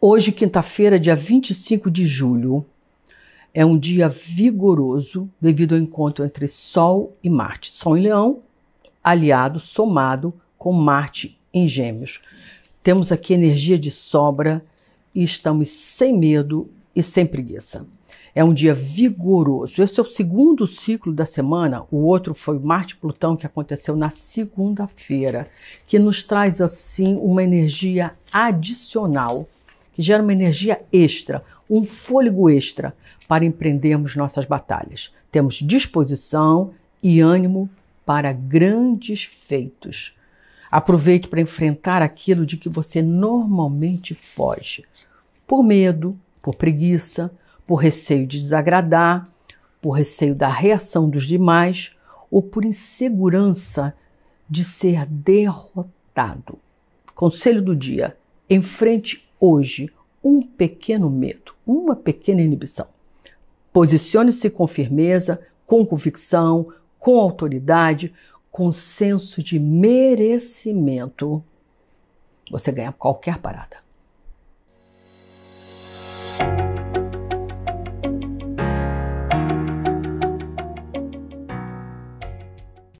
Hoje, quinta-feira, dia 25 de julho, é um dia vigoroso devido ao encontro entre Sol e Marte. Sol em Leão, aliado, somado com Marte em Gêmeos. Temos aqui energia de sobra e estamos sem medo e sem preguiça. É um dia vigoroso. Esse é o segundo ciclo da semana. O outro foi Marte-Plutão, que aconteceu na segunda-feira, que nos traz assim uma energia adicional que gera uma energia extra, um fôlego extra para empreendermos nossas batalhas. Temos disposição e ânimo para grandes feitos. Aproveite para enfrentar aquilo de que você normalmente foge. Por medo, por preguiça, por receio de desagradar, por receio da reação dos demais ou por insegurança de ser derrotado. Conselho do dia: enfrente hoje um pequeno medo, uma pequena inibição. Posicione-se com firmeza, com convicção, com autoridade, com senso de merecimento. Você ganha qualquer parada.